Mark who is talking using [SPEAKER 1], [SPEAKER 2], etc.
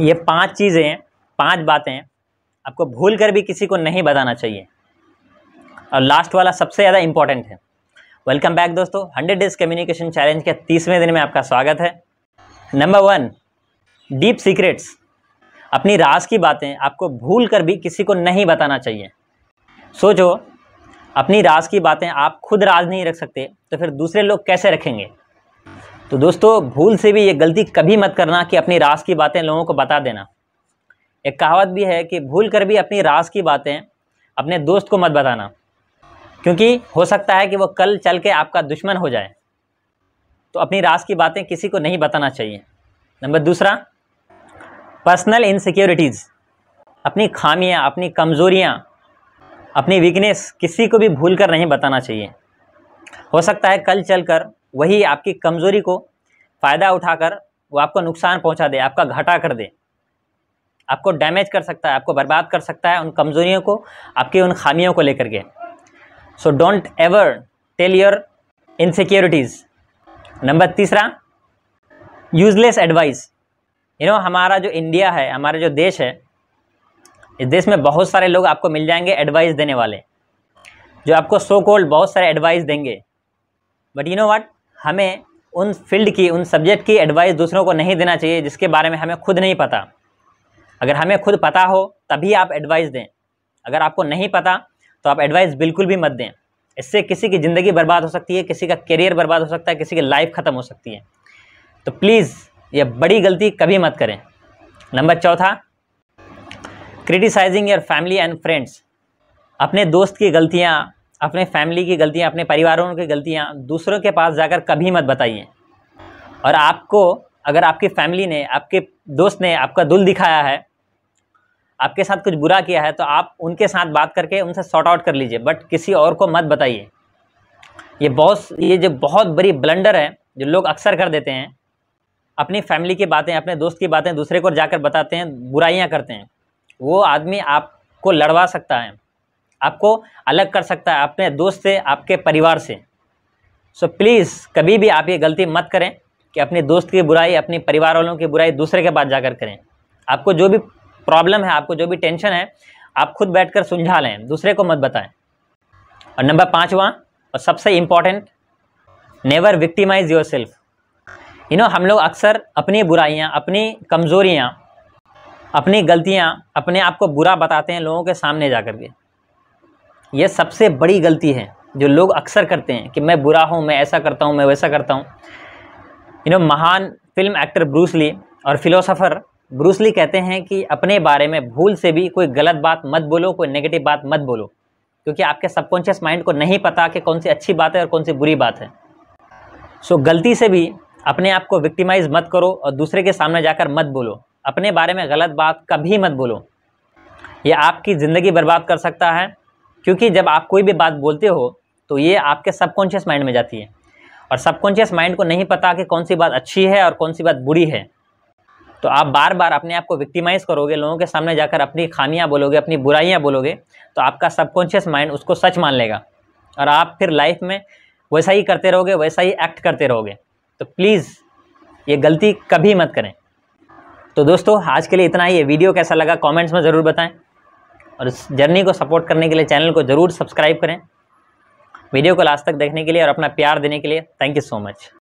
[SPEAKER 1] ये पांच चीज़ें हैं पांच बातें आपको भूल कर भी किसी को नहीं बताना चाहिए और लास्ट वाला सबसे ज़्यादा इम्पॉर्टेंट है वेलकम बैक दोस्तों हंड्रेड डेज कम्युनिकेशन चैलेंज के तीसवें दिन में आपका स्वागत है नंबर वन डीप सीक्रेट्स अपनी राज की बातें आपको भूल कर भी किसी को नहीं बताना चाहिए सोचो अपनी राज की बातें आप खुद राज नहीं रख सकते तो फिर दूसरे लोग कैसे रखेंगे तो दोस्तों भूल से भी ये गलती कभी मत करना कि अपनी रास की बातें लोगों को बता देना एक कहावत भी है कि भूल कर भी अपनी रास की बातें अपने दोस्त को मत बताना क्योंकि हो सकता है कि वो कल चल के आपका दुश्मन हो जाए तो अपनी रास की बातें किसी को नहीं बताना चाहिए नंबर दूसरा पर्सनल इनसिक्योरिटीज़ अपनी खामियाँ अपनी कमज़ोरियाँ अपनी वीकनेस किसी को भी भूल कर नहीं बताना चाहिए हो सकता है कल चल कर वही आपकी कमज़ोरी को फ़ायदा उठाकर वो आपको नुकसान पहुंचा दे आपका घटा कर दे आपको डैमेज कर सकता है आपको बर्बाद कर सकता है उन कमज़ोरियों को आपकी उन खामियों को लेकर के so don't ever tell your insecurities number तीसरा यूजलेस एडवाइस यू नो हमारा जो इंडिया है हमारा जो देश है इस देश में बहुत सारे लोग आपको मिल जाएंगे एडवाइस देने वाले जो आपको सो so कोल्ड बहुत सारे एडवाइस देंगे बट यू नो वाट हमें उन फील्ड की उन सब्जेक्ट की एडवाइस दूसरों को नहीं देना चाहिए जिसके बारे में हमें खुद नहीं पता अगर हमें खुद पता हो तभी आप एडवाइस दें अगर आपको नहीं पता तो आप एडवाइस बिल्कुल भी मत दें इससे किसी की ज़िंदगी बर्बाद हो सकती है किसी का करियर बर्बाद हो सकता है किसी की लाइफ ख़त्म हो सकती है तो प्लीज़ यह बड़ी गलती कभी मत करें नंबर चौथा criticising your family and friends अपने दोस्त की गलतियाँ अपने फैमिली की गलतियाँ अपने परिवारों की गलतियाँ दूसरों के पास जाकर कभी मत बताइए और आपको अगर आपकी फैमिली ने आपके दोस्त ने आपका दिल दिखाया है आपके साथ कुछ बुरा किया है तो आप उनके साथ बात करके उनसे सॉर्ट आउट कर लीजिए बट किसी और को मत बताइए ये बहुत ये जो बहुत बड़ी ब्लंडर है जो लोग अक्सर कर देते हैं अपनी फैमिली की बातें अपने दोस्त की बातें दूसरे को जाकर बताते हैं बुराइयाँ करते हैं वो आदमी आपको लड़वा सकता है आपको अलग कर सकता है अपने दोस्त से आपके परिवार से सो so, प्लीज़ कभी भी आप ये गलती मत करें कि अपने दोस्त की बुराई अपने परिवार वालों की बुराई दूसरे के पास जाकर करें आपको जो भी प्रॉब्लम है आपको जो भी टेंशन है आप खुद कर सुलझा लें दूसरे को मत बताएं और नंबर पाँचवा और सबसे important never victimise yourself you know हम लोग अक्सर अपनी बुराइयाँ अपनी कमज़ोरियाँ अपनी गलतियाँ अपने आप को बुरा बताते हैं लोगों के सामने जाकर के यह सबसे बड़ी गलती है जो लोग अक्सर करते हैं कि मैं बुरा हूँ मैं ऐसा करता हूँ मैं वैसा करता हूँ यू नो महान फिल्म एक्टर ब्रूस ली और फिलोसोफर ब्रूस ली कहते हैं कि अपने बारे में भूल से भी कोई गलत बात मत बोलो कोई नेगेटिव बात मत बोलो क्योंकि आपके सबकॉन्शियस माइंड को नहीं पता कि कौन सी अच्छी बात है और कौन सी बुरी बात है सो so, गलती से भी अपने आप को विक्टिमाइज मत करो और दूसरे के सामने जाकर मत बोलो अपने बारे में गलत बात कभी मत बोलो ये आपकी ज़िंदगी बर्बाद कर सकता है क्योंकि जब आप कोई भी बात बोलते हो तो ये आपके सबकॉन्शियस माइंड में जाती है और सबकॉन्शियस माइंड को नहीं पता कि कौन सी बात अच्छी है और कौन सी बात बुरी है तो आप बार बार अपने आप को विक्टिमाइज़ करोगे लोगों के सामने जाकर अपनी खामियां बोलोगे अपनी बुराइयां बोलोगे तो आपका सबकॉन्शियस माइंड उसको सच मान लेगा और आप फिर लाइफ में वैसा ही करते रहोगे वैसा ही एक्ट करते रहोगे तो प्लीज़ ये गलती कभी मत करें तो दोस्तों आज के लिए इतना ही ये वीडियो कैसा लगा कमेंट्स में ज़रूर बताएं और इस जर्नी को सपोर्ट करने के लिए चैनल को ज़रूर सब्सक्राइब करें वीडियो को लास्ट तक देखने के लिए और अपना प्यार देने के लिए थैंक यू सो मच